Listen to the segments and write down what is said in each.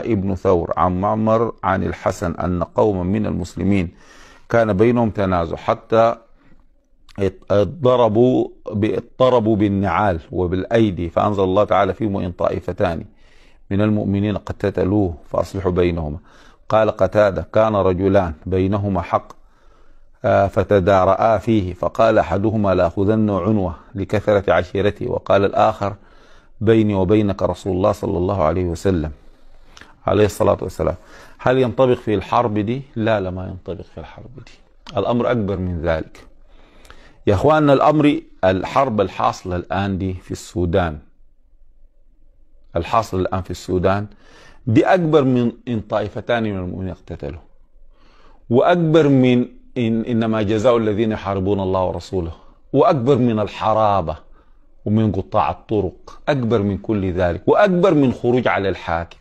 ابن ثور عن معمر عن الحسن أن قوما من المسلمين كان بينهم تنازع حتى اضطربوا اضطربوا بالنعال وبالأيدي فأنزل الله تعالى فيهم إن طائفتان من المؤمنين تتلوه فأصلحوا بينهما قال قتادة كان رجلان بينهما حق آه، فتدارآ فيه فقال أحدهما لأخذن عنوة لكثرة عشيرتي وقال الآخر بيني وبينك رسول الله صلى الله عليه وسلم عليه الصلاة والسلام هل ينطبق في الحرب دي؟ لا لا ما ينطبق في الحرب دي الأمر أكبر من ذلك يا أخواننا الأمر الحرب الحاصلة الآن دي في السودان الحاصلة الآن في السودان دي أكبر من إن طائفتان من المؤمنين اقتتلوا وأكبر من إن إنما جزاء الذين يحاربون الله ورسوله وأكبر من الحرابة ومن قطاع الطرق أكبر من كل ذلك وأكبر من خروج على الحاكم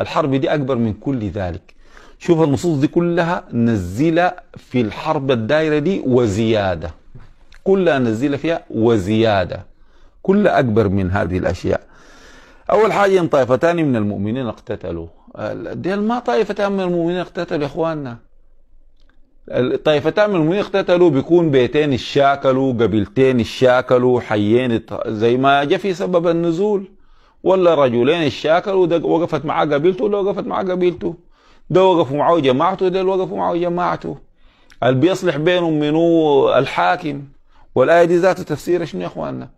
الحرب دي أكبر من كل ذلك شوف النصوص دي كلها نزل في الحرب الدائرة دي وزيادة كلها نزل فيها وزيادة كل أكبر من هذه الأشياء أول حاجة إن طائفتان من المؤمنين اقتتلوا دي ما طائفتان من المؤمنين اقتتلوا يا إخواننا الطائفتان من المؤمنين اقتتلوا بيكون بيتين الشاكلوا قبيلتين الشاكلوا حيين زي ما جاء في سبب النزول ولا رجلين الشاكر وقفت معاه قبيلته ولا وقفت معاه قبيلته ده وقفوا معاه جماعته ده وقفوا معاه جماعته اللي بيصلح بينهم منو الحاكم والآية دي ذات تفسير شنو يا اخواننا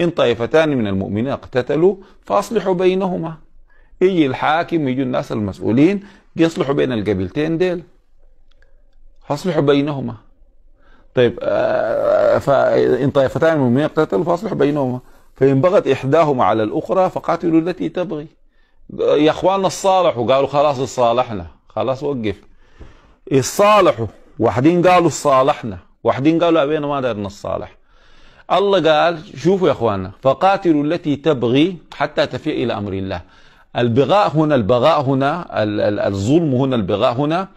إن طائفتان من المؤمنين اقتتلوا فأصلحوا بينهما يجي الحاكم يجي الناس المسؤولين يصلحوا بين القبيلتين ديل فأصلحوا بينهما طيب آه فإن طائفتان من المؤمنين اقتتلوا فأصلحوا بينهما فإن بغت إحداهما على الأخرى فقاتلوا التي تبغي يا إخواننا الصالحوا قالوا خلاص تصالحنا خلاص وقف يتصالحوا واحدين قالوا تصالحنا واحدين قالوا أبينا ما دارنا الصالح الله قال شوفوا يا إخواننا فقاتلوا التي تبغي حتى تفيء إلى أمر الله البغاء هنا البغاء هنا الظلم هنا البغاء هنا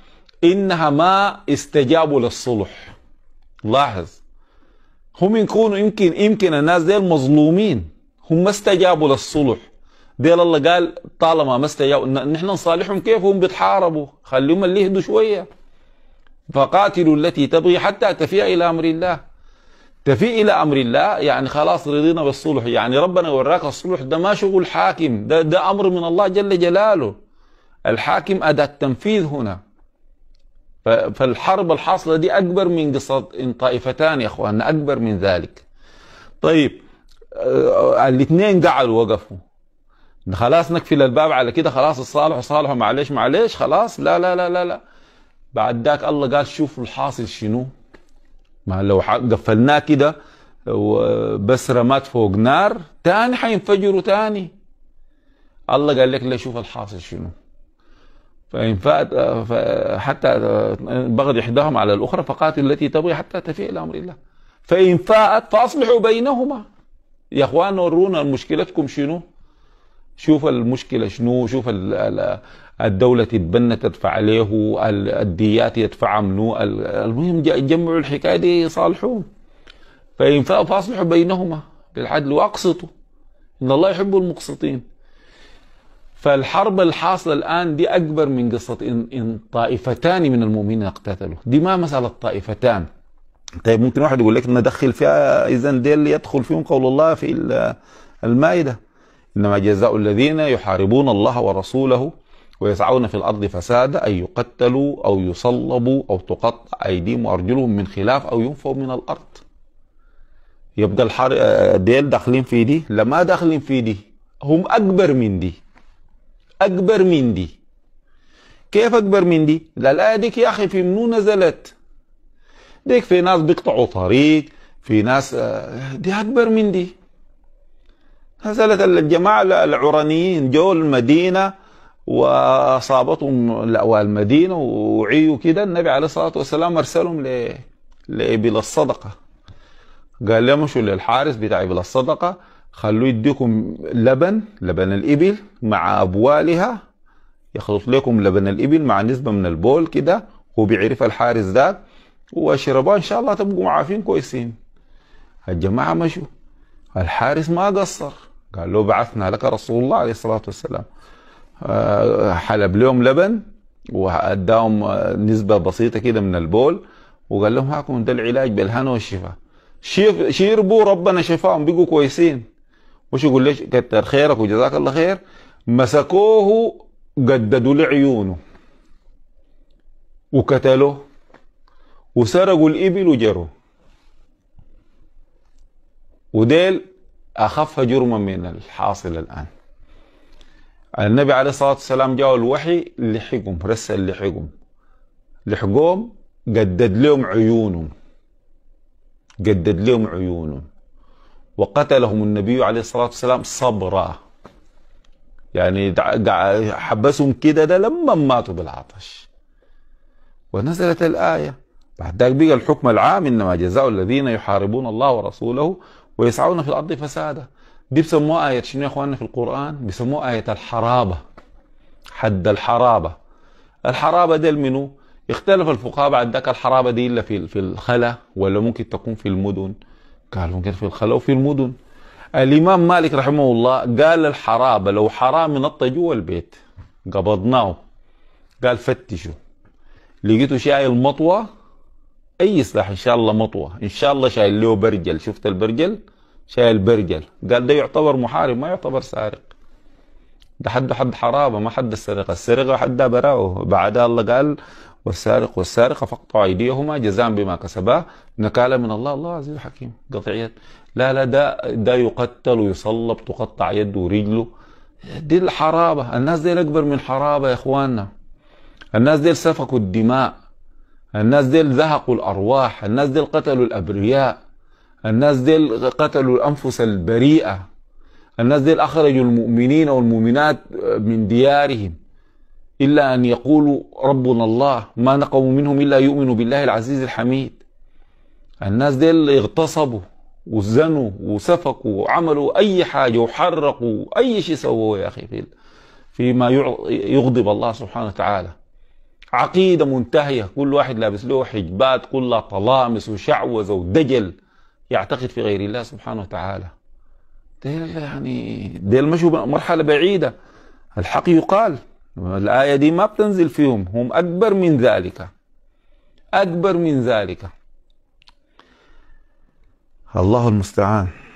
إنها ما استجابوا للصلح لاحظ هم يكونوا يمكن يمكن الناس ديل مظلومين هم ما استجابوا للصلح ديل الله قال طالما ما استجابوا نحن نصالحهم كيف هم بيتحاربوا خليهم اللي يهدوا شويه فقاتلوا التي تبغي حتى تفيء الى امر الله تفيء الى امر الله يعني خلاص رضينا بالصلح يعني ربنا وراك الصلح ده ما شغل حاكم ده ده امر من الله جل جلاله الحاكم اداه تنفيذ هنا فالحرب الحاصلة دي أكبر من قصة طائفتان يا أخواننا أكبر من ذلك طيب آه، الاثنين قعدوا وقفوا خلاص نقفل الباب على كده خلاص الصالح وصالح معلش معلش خلاص لا لا لا لا لا بعد ذاك الله قال شوفوا الحاصل شنو ما لو قفلناه كده بس رمات فوق نار تاني حينفجروا تاني الله قال لك لا شوف الحاصل شنو فإن فات حتى بغت إحداهما على الأخرى فقاتل التي تبغي حتى تفيء إلى أمر الله فإن فاءت فأصلحوا بينهما يا إخوان ورونا مشكلتكم شنو شوف المشكلة شنو شوف الدولة تبنت تدفع عليه الديات يدفع منو المهم جمعوا الحكاية دي يصالحون فإن فأصلحوا بينهما بالعدل وأقسطوا إن الله يحب المقسطين فالحرب الحاصلة الآن دي أكبر من قصة إن, إن طائفتان من المؤمنين اقتتلوا دي ما مسألة طائفتان طيب ممكن واحد يقول لك ندخل فيها إذا ديل يدخل فيهم قول الله في المائدة إنما جزاء الذين يحاربون الله ورسوله ويسعون في الأرض فسادا أن يقتلوا أو يصلبوا أو تقطع أيديهم وأرجلهم من خلاف أو ينفوا من الأرض يبقى الحر آه، ديل داخلين في دي لما داخلين في دي هم أكبر من دي اكبر من دي كيف اكبر من دي لا آه، لا ديك يا اخي في منو نزلت ديك في ناس بيقطعوا طريق في ناس آه، دي اكبر من دي نزلت الجماعه العرانيين جو المدينه واصابتهم لاوى المدينه وعيوا كده النبي عليه الصلاه والسلام ارسلهم لابل الصدقه قال لهم شو للحارس بتاع ابل الصدقه خلوه يديكم لبن لبن الإبل مع أبوالها يخلط لكم لبن الإبل مع نسبة من البول كده هو بيعرف الحارس ذاك واشربوه إن شاء الله تبقوا عارفين كويسين الجماعة مشوا الحارس ما قصر قال له بعثنا لك رسول الله عليه الصلاة والسلام آه، حلب لهم لبن واداهم نسبه بسيطه كده من البول وقال لهم هاكم ده العلاج بالهنا والشفاء شيربوا ربنا شفاهم بقوا كويسين مش يقول ليش كتر خيرك وجزاك الله خير مسكوه قددوا لعيونه وقتلوه وسرقوا الإبل وجروا وديل أخف جرما من الحاصل الآن النبي عليه الصلاة والسلام جاءه الوحي لحقهم رسل لحقهم لحقهم قدد لهم عيونهم قدد لهم عيونهم وقتلهم النبي عليه الصلاة والسلام صبرا يعني حبسهم كده ده لما ماتوا بالعطش ونزلت الآية بعد ذلك بقى الحكم العام إنما جزاء الذين يحاربون الله ورسوله ويسعون في الأرض فسادا دي بسموها آية شنو يا إخواننا في القرآن بسموها آية الحرابة حد الحرابة الحرابة دي منو اختلف الفقهاء بعد ذاك الحرابة دي إلا في في الخلا ولا ممكن تكون في المدن قال ممكن في الخلا وفي المدن الإمام مالك رحمه الله قال الحرابة لو حرام نط جوا البيت قبضناه قال فتشوا لقيته شايل مطوة أي سلاح إن شاء الله مطوة إن شاء الله شايل له برجل شفت البرجل شايل برجل قال ده يعتبر محارب ما يعتبر سارق ده حد حد حرابه ما حد السرقه السرقه حدها براءه بعدها الله قال والسارق والسارقة فاقطعوا أيديهما جزاء بما كسبا نكالا من الله الله عزيز حكيم قطع يد لا لا ده ده يقتل ويصلب تقطع يده ورجله دي الحرابة الناس دي أكبر من حرابة يا إخواننا الناس دي سفكوا الدماء الناس دي ذهقوا الأرواح الناس دي قتلوا الأبرياء الناس دي قتلوا الأنفس البريئة الناس دي أخرجوا المؤمنين والمؤمنات من ديارهم إلا أن يقولوا ربنا الله ما نقوم منهم إلا يؤمنوا بالله العزيز الحميد الناس دي اللي اغتصبوا وزنوا وسفكوا وعملوا أي حاجة وحرقوا أي شيء سووه يا أخي فيما يغضب الله سبحانه وتعالى عقيدة منتهية كل واحد لابس له حجبات كلها طلامس وشعوذة ودجل يعتقد في غير الله سبحانه وتعالى ديل يعني ديل مشوا مرحلة بعيدة الحق يقال الآية دي ما بتنزل فيهم هم أكبر من ذلك أكبر من ذلك الله المستعان